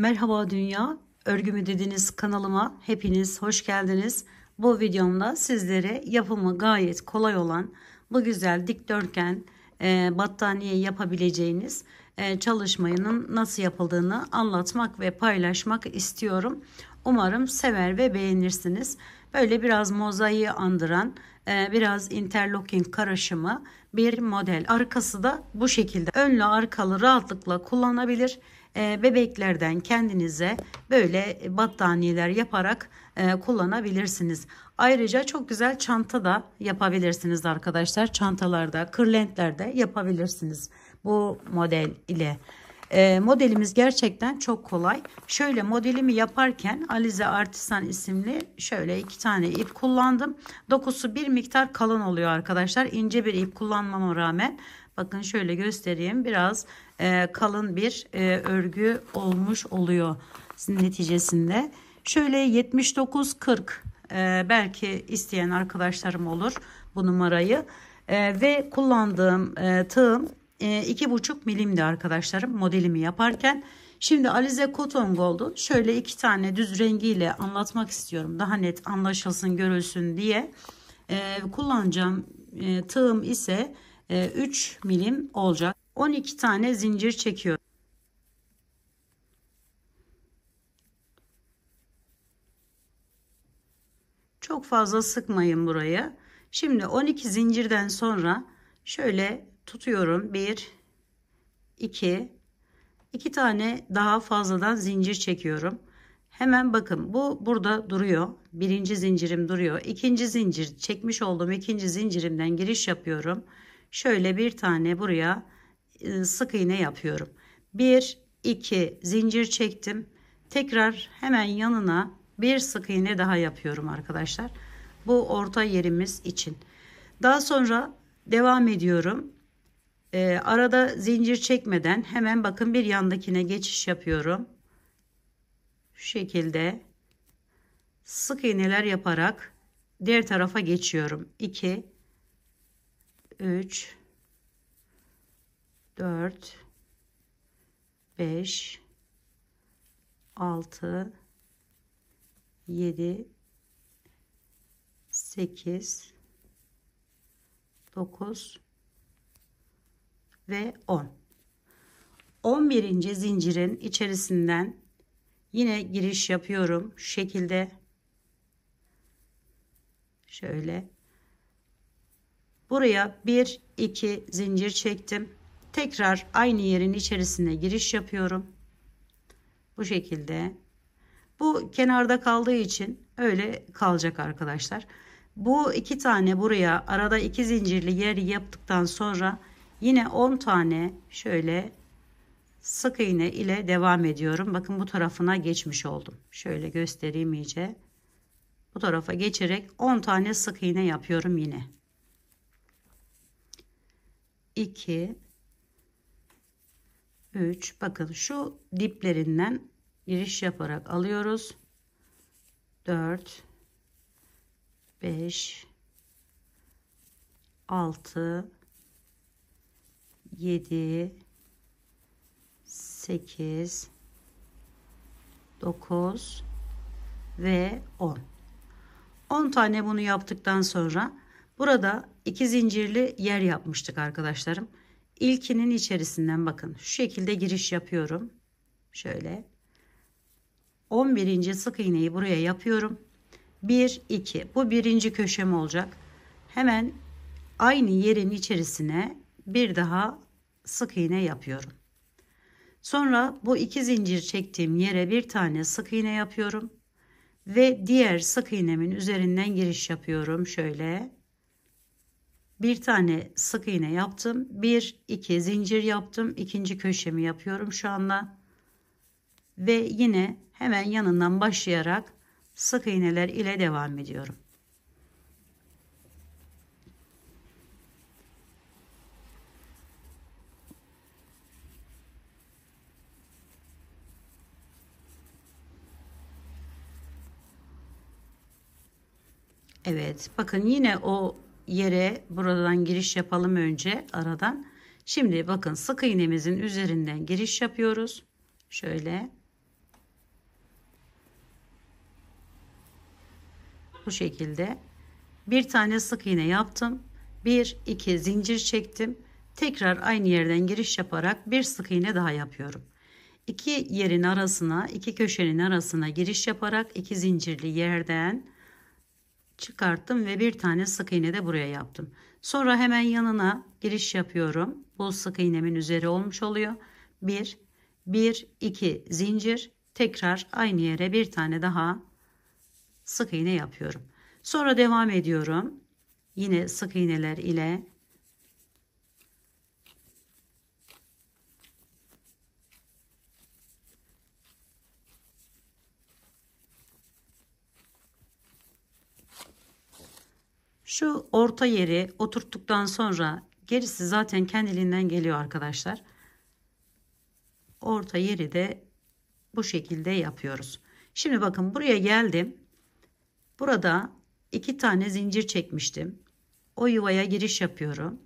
Merhaba Dünya, örgümü dediniz kanalıma hepiniz hoş geldiniz. Bu videomda sizlere yapımı gayet kolay olan bu güzel dikdörtgen e, battaniye yapabileceğiniz e, çalışmanın nasıl yapıldığını anlatmak ve paylaşmak istiyorum. Umarım sever ve beğenirsiniz. Böyle biraz mozaiği andıran e, biraz interlocking karışımı bir model. Arkası da bu şekilde önlü arkalı rahatlıkla kullanabilir. Ee, bebeklerden kendinize böyle battaniyeler yaparak e, kullanabilirsiniz. Ayrıca çok güzel çanta da yapabilirsiniz arkadaşlar. Çantalarda, kırlentlerde yapabilirsiniz bu model ile. Ee, modelimiz gerçekten çok kolay. Şöyle modelimi yaparken Alize Artisan isimli şöyle iki tane ip kullandım. Dokusu bir miktar kalın oluyor arkadaşlar. İnce bir ip kullanmama rağmen Bakın şöyle göstereyim. Biraz e, kalın bir e, örgü olmuş oluyor neticesinde. Şöyle 79-40 e, belki isteyen arkadaşlarım olur bu numarayı. E, ve kullandığım e, tığım e, iki buçuk milimdi arkadaşlarım modelimi yaparken. Şimdi Alize Cotton Gold'u şöyle iki tane düz rengiyle anlatmak istiyorum. Daha net anlaşılsın görülsün diye. E, kullanacağım e, tığım ise 3 e, milim olacak. 12 tane zincir çekiyorum. Çok fazla sıkmayın burayı. Şimdi 12 zincirden sonra şöyle tutuyorum. 1 2 2 tane daha fazladan zincir çekiyorum. Hemen bakın bu burada duruyor. Birinci zincirim duruyor. İkinci zincir çekmiş olduğum ikinci zincirimden giriş yapıyorum şöyle bir tane buraya e, sık iğne yapıyorum. 1 2 zincir çektim. Tekrar hemen yanına bir sık iğne daha yapıyorum arkadaşlar. Bu orta yerimiz için. Daha sonra devam ediyorum. Ee, arada zincir çekmeden hemen bakın bir yandakine geçiş yapıyorum. Şu şekilde sık iğneler yaparak diğer tarafa geçiyorum. 2 3 4 5 6 7 8 9 ve 10. 11. zincirin içerisinden yine giriş yapıyorum. şekilde şöyle Buraya 1 2 zincir çektim. Tekrar aynı yerin içerisine giriş yapıyorum. Bu şekilde. Bu kenarda kaldığı için öyle kalacak arkadaşlar. Bu iki tane buraya arada iki zincirli yer yaptıktan sonra yine 10 tane şöyle sık iğne ile devam ediyorum. Bakın bu tarafına geçmiş oldum. Şöyle göstereyim iyice. Bu tarafa geçerek 10 tane sık iğne yapıyorum yine. 2 3 bakın şu diplerinden giriş yaparak alıyoruz 4 5 6 7 8 9 ve 10 10 tane bunu yaptıktan sonra Burada iki zincirli yer yapmıştık arkadaşlarım. İlkinin içerisinden bakın şu şekilde giriş yapıyorum. Şöyle 11. sık iğneyi buraya yapıyorum. 1 2 bu birinci köşem olacak. Hemen aynı yerin içerisine bir daha sık iğne yapıyorum. Sonra bu iki zincir çektiğim yere bir tane sık iğne yapıyorum ve diğer sık iğnemin üzerinden giriş yapıyorum şöyle bir tane sık iğne yaptım. Bir, iki zincir yaptım. ikinci köşemi yapıyorum şu anda. Ve yine hemen yanından başlayarak sık iğneler ile devam ediyorum. Evet bakın yine o yere buradan giriş yapalım önce aradan. Şimdi bakın sık iğnemizin üzerinden giriş yapıyoruz. Şöyle. Bu şekilde bir tane sık iğne yaptım. Bir iki zincir çektim. Tekrar aynı yerden giriş yaparak bir sık iğne daha yapıyorum. İki yerin arasına, iki köşenin arasına giriş yaparak iki zincirli yerden çıkarttım ve bir tane sık iğne de buraya yaptım. Sonra hemen yanına giriş yapıyorum. Bu sık iğnemin üzeri olmuş oluyor. 1 1 2 zincir tekrar aynı yere bir tane daha sık iğne yapıyorum. Sonra devam ediyorum. Yine sık iğneler ile Şu orta yeri oturttuktan sonra gerisi zaten kendiliğinden geliyor arkadaşlar. Orta yeri de bu şekilde yapıyoruz. Şimdi bakın buraya geldim. Burada iki tane zincir çekmiştim. O yuvaya giriş yapıyorum.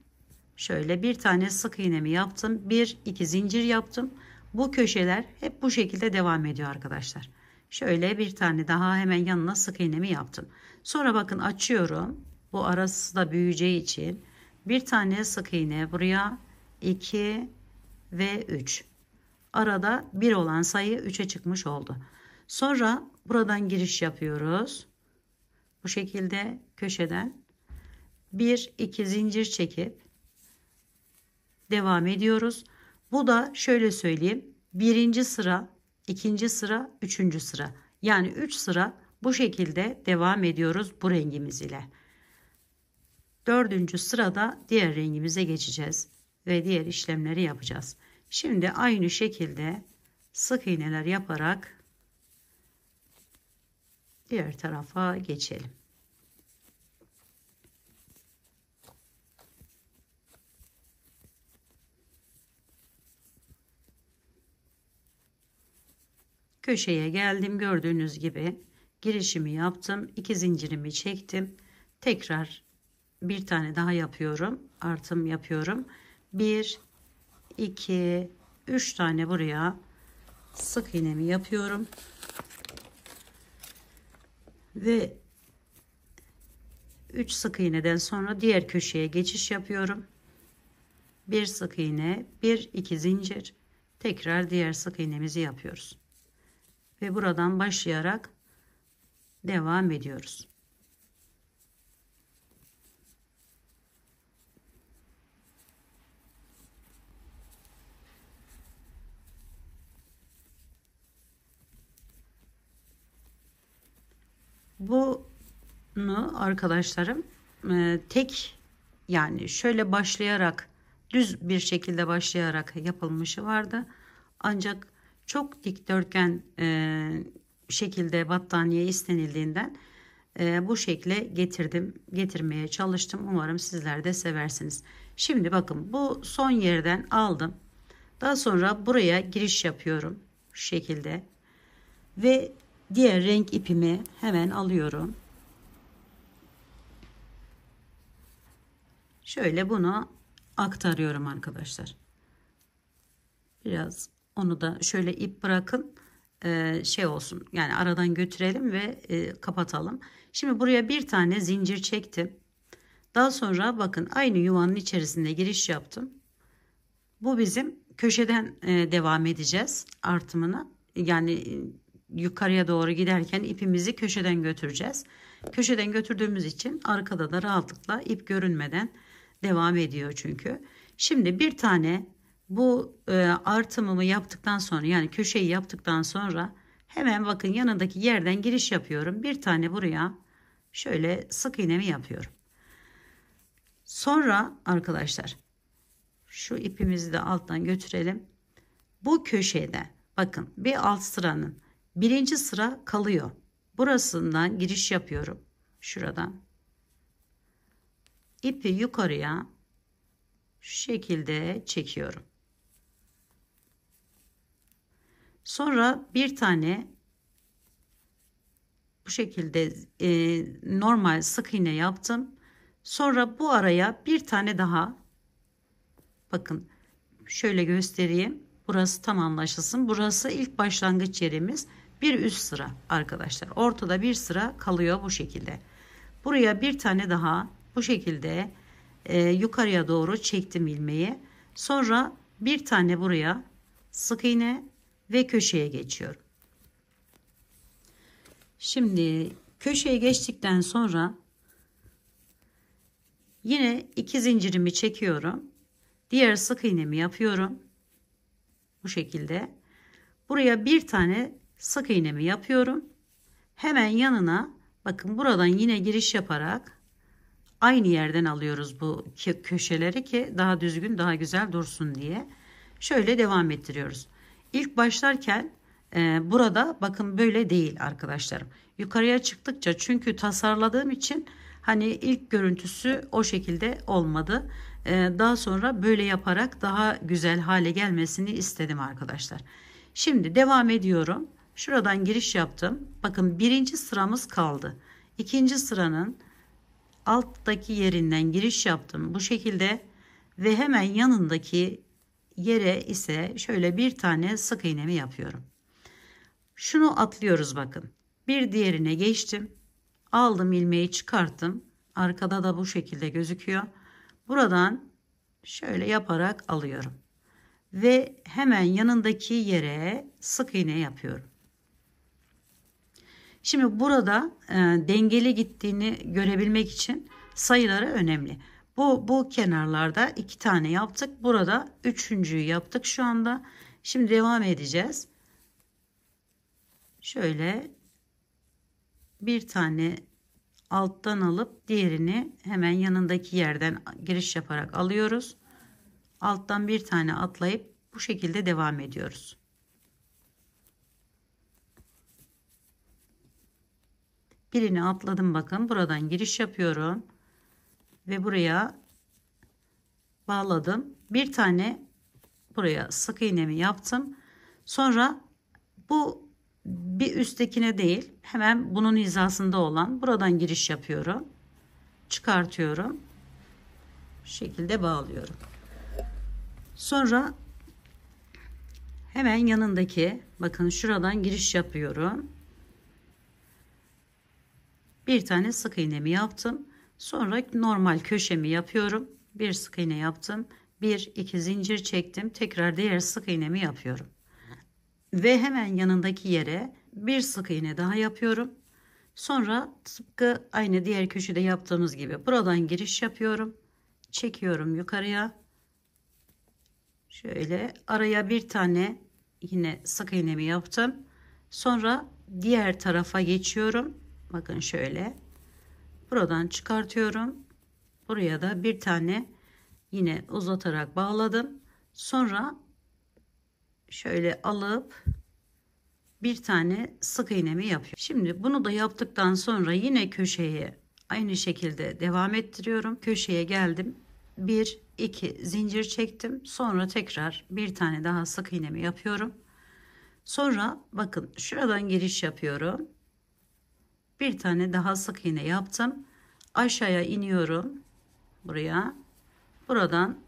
Şöyle bir tane sık iğnemi yaptım. Bir iki zincir yaptım. Bu köşeler hep bu şekilde devam ediyor arkadaşlar. Şöyle bir tane daha hemen yanına sık iğnemi yaptım. Sonra bakın açıyorum. Bu arası da büyüyeceği için bir tane sık iğne buraya 2 ve 3. Arada 1 olan sayı 3'e çıkmış oldu. Sonra buradan giriş yapıyoruz. Bu şekilde köşeden 1 2 zincir çekip devam ediyoruz. Bu da şöyle söyleyeyim. Birinci sıra, ikinci sıra, üçüncü sıra. Yani 3 üç sıra bu şekilde devam ediyoruz bu rengimiz ile. Dördüncü sırada diğer rengimize geçeceğiz ve diğer işlemleri yapacağız. Şimdi aynı şekilde sık iğneler yaparak diğer tarafa geçelim. Köşeye geldim gördüğünüz gibi girişimi yaptım. iki zincirimi çektim. Tekrar bir tane daha yapıyorum. Artım yapıyorum. 1 2 3 tane buraya sık iğnemi yapıyorum. Ve 3 sık iğneden sonra diğer köşeye geçiş yapıyorum. Bir sık iğne, bir iki zincir. Tekrar diğer sık iğnemizi yapıyoruz. Ve buradan başlayarak devam ediyoruz. Bunu arkadaşlarım e, tek yani şöyle başlayarak düz bir şekilde başlayarak yapılmışı vardı. Ancak çok dikdörtgen e, şekilde battaniye istenildiğinden e, bu şekle getirdim getirmeye çalıştım umarım sizler de seversiniz şimdi bakın bu son yerden aldım daha sonra buraya giriş yapıyorum şu şekilde ve diğer renk ipimi hemen alıyorum. Şöyle bunu aktarıyorum arkadaşlar. Biraz onu da şöyle ip bırakın e, şey olsun yani aradan götürelim ve e, kapatalım. Şimdi buraya bir tane zincir çektim. Daha sonra bakın aynı yuvanın içerisinde giriş yaptım. Bu bizim köşeden e, devam edeceğiz artımını. Yani yukarıya doğru giderken ipimizi köşeden götüreceğiz. Köşeden götürdüğümüz için arkada da rahatlıkla ip görünmeden devam ediyor çünkü. Şimdi bir tane bu e, artımımı yaptıktan sonra yani köşeyi yaptıktan sonra hemen bakın yanındaki yerden giriş yapıyorum. Bir tane buraya şöyle sık iğnemi yapıyorum. Sonra arkadaşlar şu ipimizi de alttan götürelim. Bu köşede bakın bir alt sıranın Birinci sıra kalıyor. Burasından giriş yapıyorum. Şuradan. İpi yukarıya şu şekilde çekiyorum. Sonra bir tane bu şekilde e, normal sık iğne yaptım. Sonra bu araya bir tane daha bakın şöyle göstereyim. Burası tam anlaşılsın. Burası ilk başlangıç yerimiz bir üst sıra arkadaşlar. Ortada bir sıra kalıyor bu şekilde. Buraya bir tane daha bu şekilde e, yukarıya doğru çektim ilmeği. Sonra bir tane buraya sık iğne ve köşeye geçiyorum. Şimdi köşeye geçtikten sonra yine iki zincirimi çekiyorum. Diğer sık iğnemi yapıyorum. Bu şekilde. Buraya bir tane sık iğnemi yapıyorum. Hemen yanına bakın buradan yine giriş yaparak aynı yerden alıyoruz bu köşeleri ki daha düzgün daha güzel dursun diye. Şöyle devam ettiriyoruz. İlk başlarken e, burada bakın böyle değil arkadaşlarım. Yukarıya çıktıkça çünkü tasarladığım için hani ilk görüntüsü o şekilde olmadı. E, daha sonra böyle yaparak daha güzel hale gelmesini istedim arkadaşlar. Şimdi devam ediyorum. Şuradan giriş yaptım. Bakın birinci sıramız kaldı. İkinci sıranın alttaki yerinden giriş yaptım. Bu şekilde ve hemen yanındaki yere ise şöyle bir tane sık iğnemi yapıyorum. Şunu atlıyoruz bakın. Bir diğerine geçtim. Aldım ilmeği çıkarttım. Arkada da bu şekilde gözüküyor. Buradan şöyle yaparak alıyorum. Ve hemen yanındaki yere sık iğne yapıyorum. Şimdi burada e, dengeli gittiğini görebilmek için sayıları önemli. Bu, bu kenarlarda iki tane yaptık. Burada üçüncüyü yaptık şu anda. Şimdi devam edeceğiz. Şöyle bir tane alttan alıp diğerini hemen yanındaki yerden giriş yaparak alıyoruz. Alttan bir tane atlayıp bu şekilde devam ediyoruz. birini atladım bakın buradan giriş yapıyorum ve buraya bağladım bir tane buraya sık iğnemi yaptım sonra bu bir üsttekine değil hemen bunun hizasında olan buradan giriş yapıyorum çıkartıyorum bu şekilde bağlıyorum sonra hemen yanındaki bakın şuradan giriş yapıyorum bir tane sık iğnemi yaptım. Sonra normal köşemi yapıyorum. Bir sık iğne yaptım. Bir iki zincir çektim. Tekrar diğer sık iğnemi yapıyorum. Ve hemen yanındaki yere bir sık iğne daha yapıyorum. Sonra tıpkı aynı diğer köşede yaptığımız gibi buradan giriş yapıyorum. Çekiyorum yukarıya. Şöyle araya bir tane yine sık iğnemi yaptım. Sonra diğer tarafa geçiyorum. Bakın şöyle. Buradan çıkartıyorum. Buraya da bir tane yine uzatarak bağladım. Sonra şöyle alıp bir tane sık iğnemi yapıyorum. Şimdi bunu da yaptıktan sonra yine köşeye aynı şekilde devam ettiriyorum. Köşeye geldim. 1 2 zincir çektim. Sonra tekrar bir tane daha sık iğnemi yapıyorum. Sonra bakın şuradan giriş yapıyorum bir tane daha sık iğne yaptım aşağıya iniyorum buraya buradan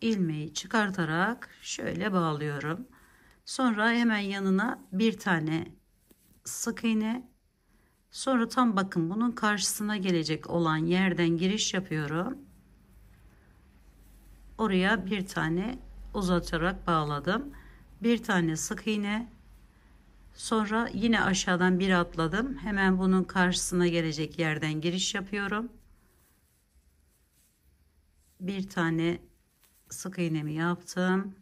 ilmeği çıkartarak şöyle bağlıyorum sonra hemen yanına bir tane sık iğne sonra tam bakın bunun karşısına gelecek olan yerden giriş yapıyorum oraya bir tane uzatarak bağladım bir tane sık iğne Sonra yine aşağıdan bir atladım. Hemen bunun karşısına gelecek yerden giriş yapıyorum. Bir tane sık iğnemi yaptım.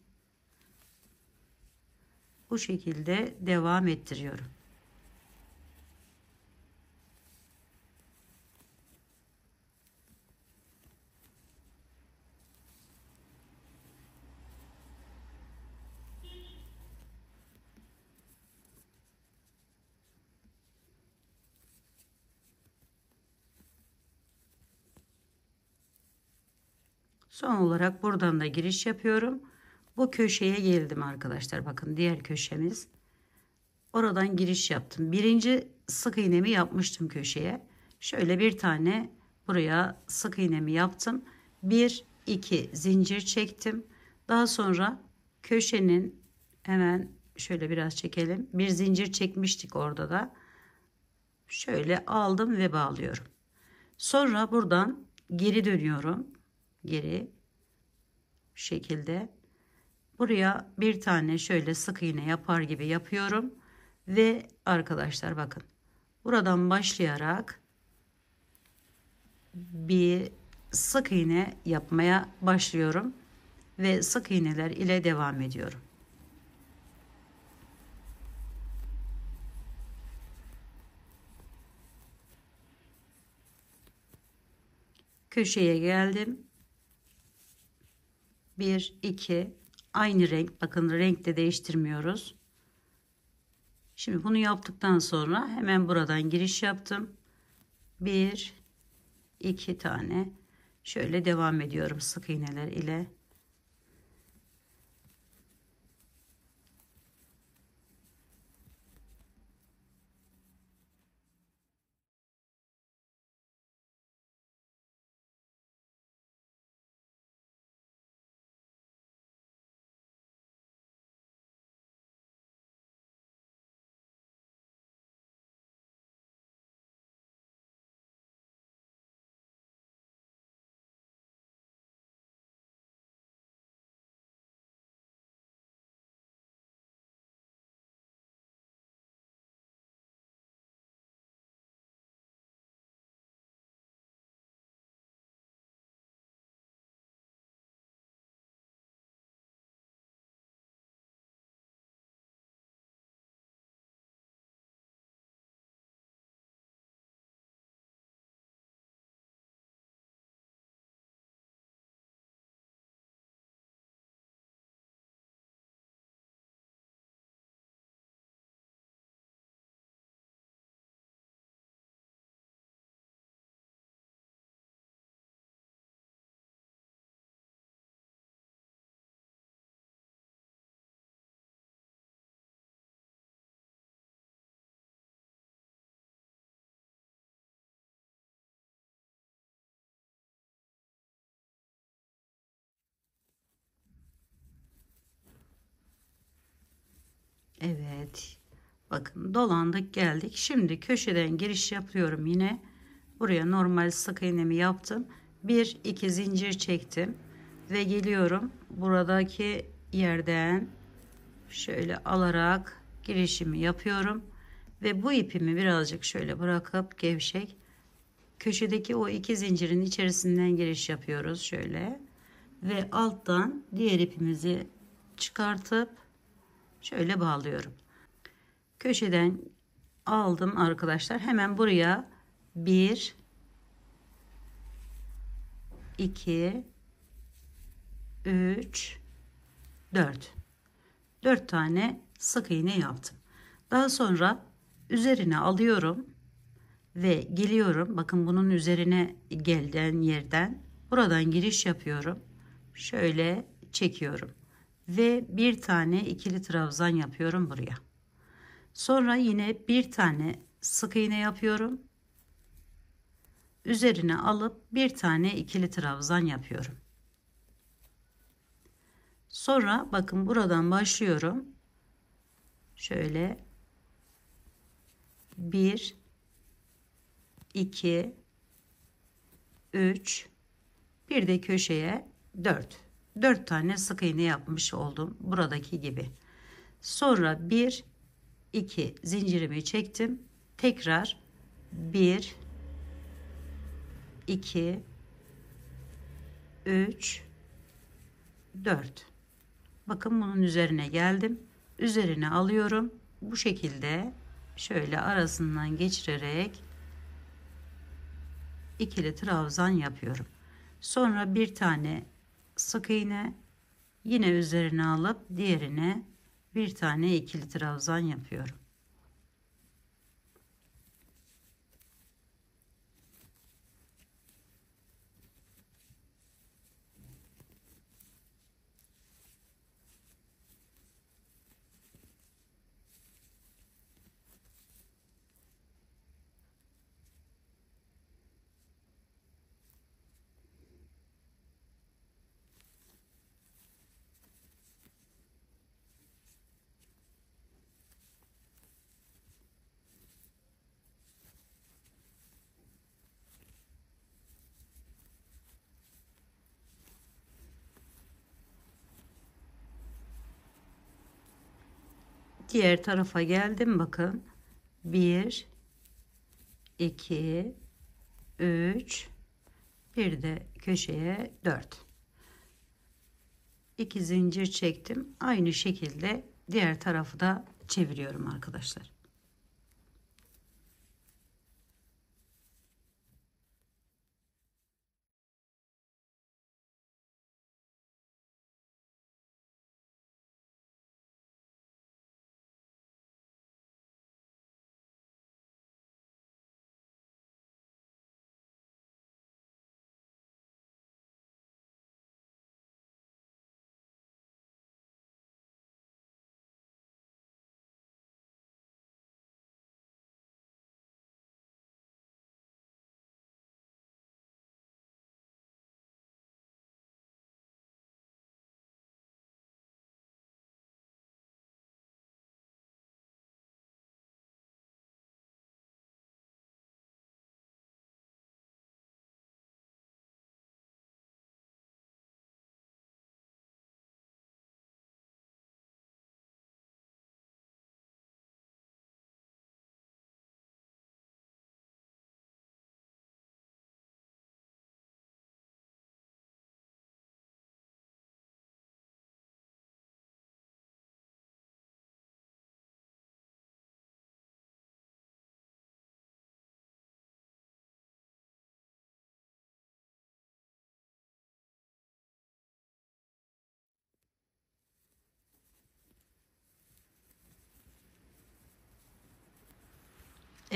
Bu şekilde devam ettiriyorum. Son olarak buradan da giriş yapıyorum. Bu köşeye geldim arkadaşlar. Bakın diğer köşemiz. Oradan giriş yaptım. Birinci sık iğnemi yapmıştım köşeye. Şöyle bir tane buraya sık iğnemi yaptım. 1 2 zincir çektim. Daha sonra köşenin hemen şöyle biraz çekelim. Bir zincir çekmiştik orada da. Şöyle aldım ve bağlıyorum. Sonra buradan geri dönüyorum. Geri şekilde. Buraya bir tane şöyle sık iğne yapar gibi yapıyorum. Ve arkadaşlar bakın. Buradan başlayarak bir sık iğne yapmaya başlıyorum. Ve sık iğneler ile devam ediyorum. Köşeye geldim 1, 2 aynı renk. Bakın renk de değiştirmiyoruz. Şimdi bunu yaptıktan sonra hemen buradan giriş yaptım. 1, 2 tane şöyle devam ediyorum sık iğneler ile. Evet. Bakın dolandık geldik. Şimdi köşeden giriş yapıyorum yine. Buraya normal sık iğnemi yaptım. 1 2 zincir çektim ve geliyorum buradaki yerden şöyle alarak girişimi yapıyorum ve bu ipimi birazcık şöyle bırakıp gevşek köşedeki o iki zincirin içerisinden giriş yapıyoruz şöyle ve alttan diğer ipimizi çıkartıp şöyle bağlıyorum. Köşeden aldım arkadaşlar. Hemen buraya 1 2 3 4 4 tane sık iğne yaptım. Daha sonra üzerine alıyorum ve geliyorum. Bakın bunun üzerine gelden yerden buradan giriş yapıyorum. Şöyle çekiyorum ve bir tane ikili trabzan yapıyorum buraya. Sonra yine bir tane sık iğne yapıyorum. Üzerine alıp bir tane ikili trabzan yapıyorum. Sonra bakın buradan başlıyorum. Şöyle 1 2 3 bir de köşeye 4 4 tane sık iğne yapmış oldum buradaki gibi. Sonra 1 2 zincirimi çektim. Tekrar 1 2 3 4 Bakın bunun üzerine geldim. Üzerine alıyorum. Bu şekilde şöyle arasından geçirerek ikili trabzan yapıyorum. Sonra bir tane sık iğne yine üzerine alıp diğerine bir tane ikili trabzan yapıyorum. diğer tarafa geldim bakın 1 2 3 bir de köşeye 4 2 zincir çektim aynı şekilde diğer tarafı da çeviriyorum arkadaşlar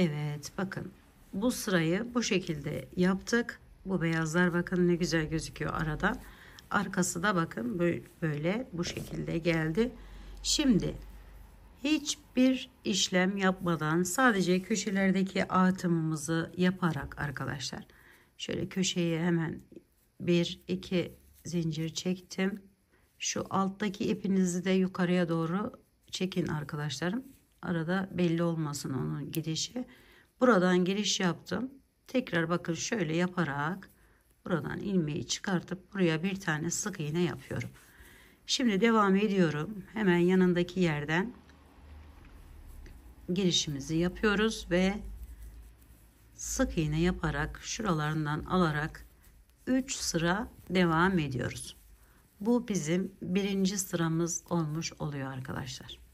Evet bakın bu sırayı bu şekilde yaptık. Bu beyazlar bakın ne güzel gözüküyor arada. Arkası da bakın böyle bu şekilde geldi. Şimdi hiçbir işlem yapmadan sadece köşelerdeki atımımızı yaparak arkadaşlar. Şöyle köşeye hemen bir iki zincir çektim. Şu alttaki ipinizi de yukarıya doğru çekin arkadaşlarım. Arada belli olmasın onun gidişi. Buradan giriş yaptım. Tekrar bakın şöyle yaparak buradan ilmeği çıkartıp buraya bir tane sık iğne yapıyorum. Şimdi devam ediyorum. Hemen yanındaki yerden girişimizi yapıyoruz ve sık iğne yaparak şuralarından alarak 3 sıra devam ediyoruz. Bu bizim birinci sıramız olmuş oluyor arkadaşlar.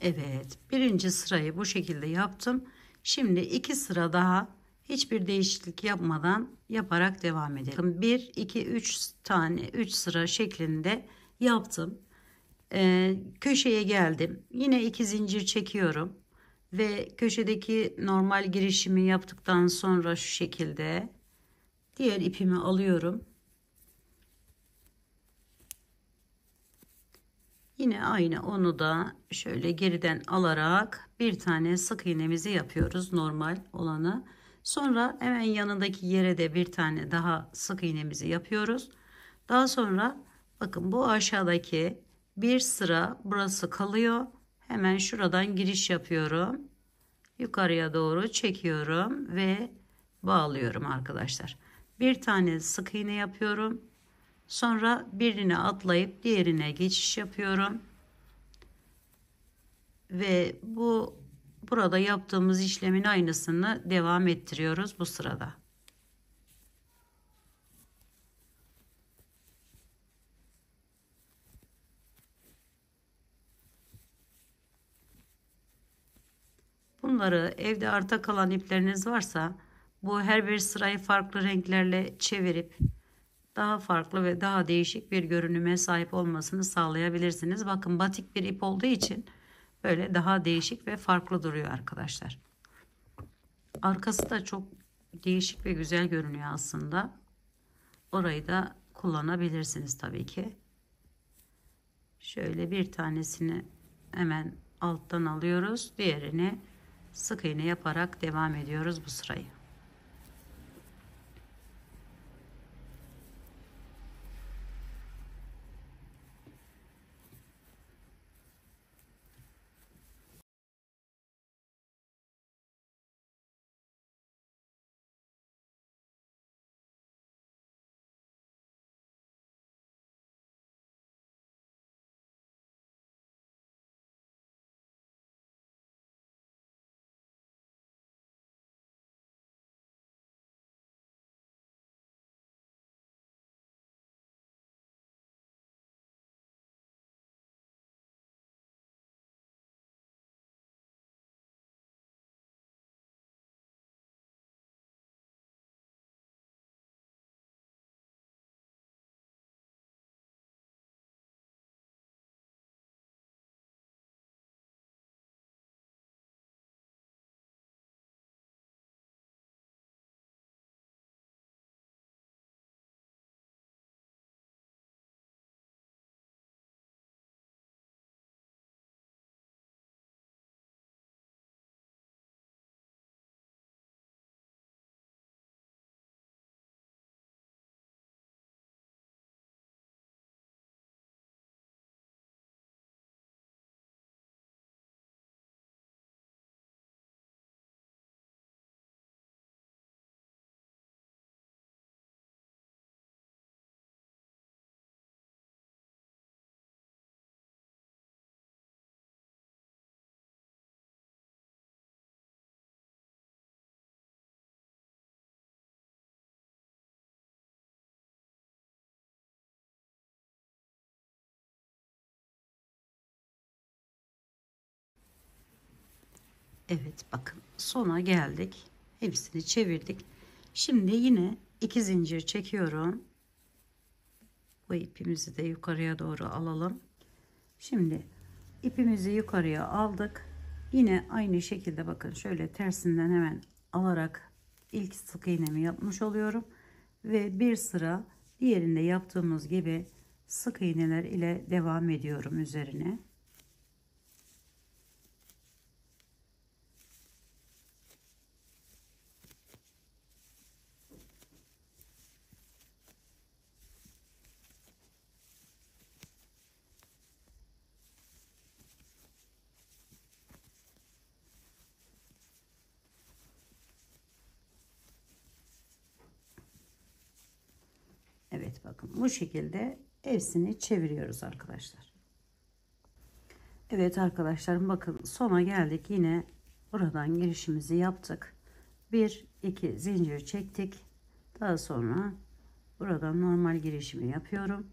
Evet birinci sırayı bu şekilde yaptım. Şimdi iki sıra daha hiçbir değişiklik yapmadan yaparak devam edelim. 1, 2, 3 tane 3 sıra şeklinde yaptım. Ee, köşeye geldim. Yine iki zincir çekiyorum. Ve köşedeki normal girişimi yaptıktan sonra şu şekilde diğer ipimi alıyorum. Yine aynı onu da şöyle geriden alarak bir tane sık iğnemizi yapıyoruz normal olanı. Sonra hemen yanındaki yere de bir tane daha sık iğnemizi yapıyoruz. Daha sonra bakın bu aşağıdaki bir sıra burası kalıyor. Hemen şuradan giriş yapıyorum. Yukarıya doğru çekiyorum ve bağlıyorum arkadaşlar. Bir tane sık iğne yapıyorum. Sonra birine atlayıp diğerine geçiş yapıyorum. Ve bu burada yaptığımız işlemin aynısını devam ettiriyoruz bu sırada. Bunları evde arta kalan ipleriniz varsa bu her bir sırayı farklı renklerle çevirip daha farklı ve daha değişik bir görünüme sahip olmasını sağlayabilirsiniz. Bakın batik bir ip olduğu için böyle daha değişik ve farklı duruyor arkadaşlar. Arkası da çok değişik ve güzel görünüyor aslında. Orayı da kullanabilirsiniz tabii ki. Şöyle bir tanesini hemen alttan alıyoruz. Diğerini sık iğne yaparak devam ediyoruz bu sırayı. Evet bakın sona geldik. Hepsini çevirdik. Şimdi yine iki zincir çekiyorum. Bu ipimizi de yukarıya doğru alalım. Şimdi ipimizi yukarıya aldık. Yine aynı şekilde bakın şöyle tersinden hemen alarak ilk sık iğnemi yapmış oluyorum. Ve bir sıra diğerinde yaptığımız gibi sık iğneler ile devam ediyorum üzerine. bu şekilde hepsini çeviriyoruz arkadaşlar. Evet arkadaşlar bakın sona geldik yine buradan girişimizi yaptık. 1 2 zincir çektik. Daha sonra buradan normal girişimi yapıyorum.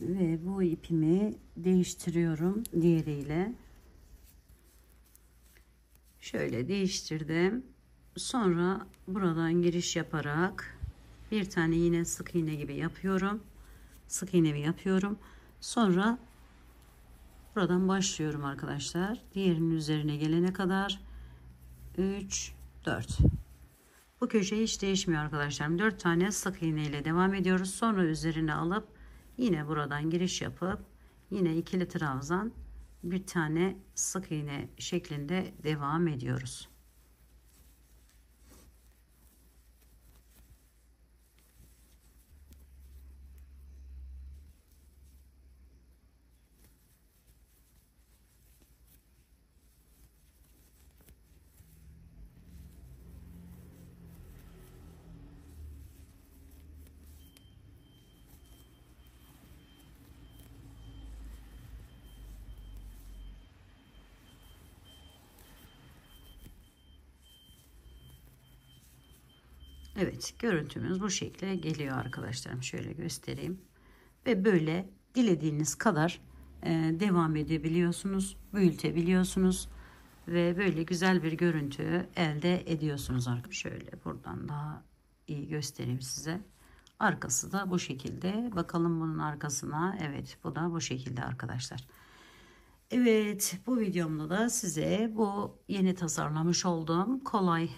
Ve bu ipimi değiştiriyorum diğeriyle. Şöyle değiştirdim sonra buradan giriş yaparak bir tane yine sık iğne gibi yapıyorum sık iğnemi yapıyorum sonra buradan başlıyorum arkadaşlar diğerinin üzerine gelene kadar 3 4 bu köşe hiç değişmiyor arkadaşlarım 4 tane sık iğne ile devam ediyoruz sonra üzerine alıp yine buradan giriş yapıp yine ikili trabzan bir tane sık iğne şeklinde devam ediyoruz Evet görüntümüz bu şekle geliyor arkadaşlarım. Şöyle göstereyim. Ve böyle dilediğiniz kadar e, devam edebiliyorsunuz. Büyütebiliyorsunuz. Ve böyle güzel bir görüntü elde ediyorsunuz. Şöyle buradan daha iyi göstereyim size. Arkası da bu şekilde. Bakalım bunun arkasına. Evet bu da bu şekilde arkadaşlar. Evet bu videomda da size bu yeni tasarlamış olduğum kolay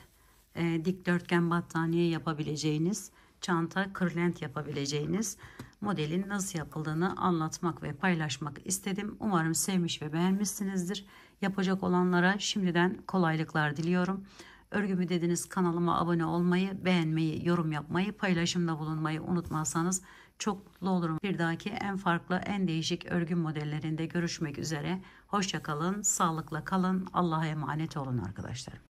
e, dikdörtgen battaniye yapabileceğiniz, çanta kırlent yapabileceğiniz modelin nasıl yapıldığını anlatmak ve paylaşmak istedim. Umarım sevmiş ve beğenmişsinizdir. Yapacak olanlara şimdiden kolaylıklar diliyorum. Örgümü dediniz kanalıma abone olmayı, beğenmeyi, yorum yapmayı, paylaşımda bulunmayı unutmazsanız çok mutlu olurum. Bir dahaki en farklı, en değişik örgü modellerinde görüşmek üzere. Hoşçakalın, sağlıkla kalın, Allah'a emanet olun arkadaşlar.